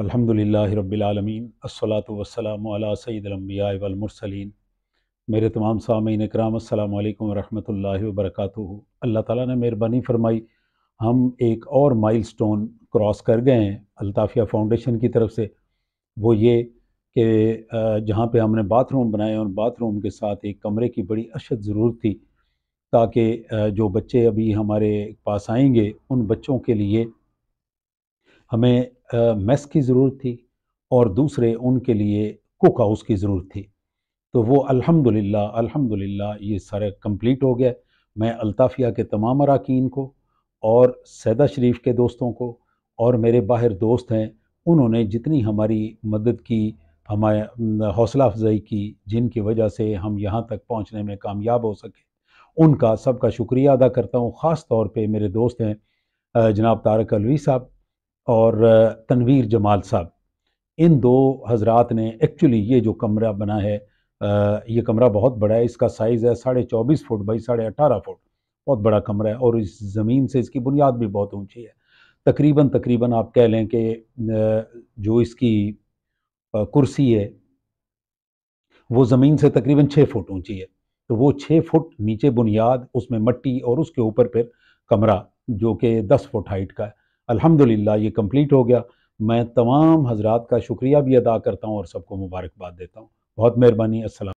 अल्हम्दुलिल्लाह आलमीन अस्सलातु वस्सलामु अला सय्यिदिल अंबिया वल मुरसलीन मेरे तमाम सामीन इकराम अस्सलाम वालेकुम रहमतुल्लाहि व बरकातुहू अल्लाह ताला ने मेहरबानी फरमाई हम एक और माइलस्टोन क्रॉस कर गए हैं अल्ताफ़िया फाउंडेशन की तरफ से वो ये कि जहाँ पे हमने बाथरूम बनाए और बाथरूम के साथ एक कमरे की बड़ी अशद ज़रूरत थी ताकि जो बच्चे अभी हमारे पास आएंगे उन बच्चों के लिए हमें मेस की ज़रूरत थी और दूसरे उनके लिए कुक हाउस की ज़रूरत थी तो वो अल्हम्दुलिल्लाह अल्हम्दुलिल्लाह ये सारे कंप्लीट हो गया मैं अल्ताफ़िया के तमाम अरकान को और सैदा शरीफ के दोस्तों को और मेरे बाहर दोस्त हैं उन्होंने जितनी हमारी मदद की हमारे हौसला अफजाई की जिनकी वजह से हम यहाँ तक पहुँचने में कामयाब हो सके उनका सबका शुक्रिया अदा करता हूँ ख़ास तौर पर मेरे दोस्त हैं जनाब तारक अलवी साहब और तनवीर जमाल साहब इन दो हजरात ने एक्चुअली ये जो कमरा बना है ये कमरा बहुत बड़ा है इसका साइज़ है साढ़े चौबीस फुट बाई साढ़े अठारह फुट बहुत बड़ा कमरा है और इस ज़मीन से इसकी बुनियाद भी बहुत ऊंची है तकरीबन तकरीबन आप कह लें कि जो इसकी कुर्सी है वो ज़मीन से तकरीबन छः फुट ऊंची है तो वो छः फुट नीचे बुनियाद उसमें मट्टी और उसके ऊपर फिर कमरा जो कि दस फुट हाइट का है अल्हम्दुलिल्लाह ये कंप्लीट हो गया मैं तमाम हजरात का शुक्रिया भी अदा करता हूँ और सबको मुबारकबाद देता हूँ बहुत मेहरबानी असल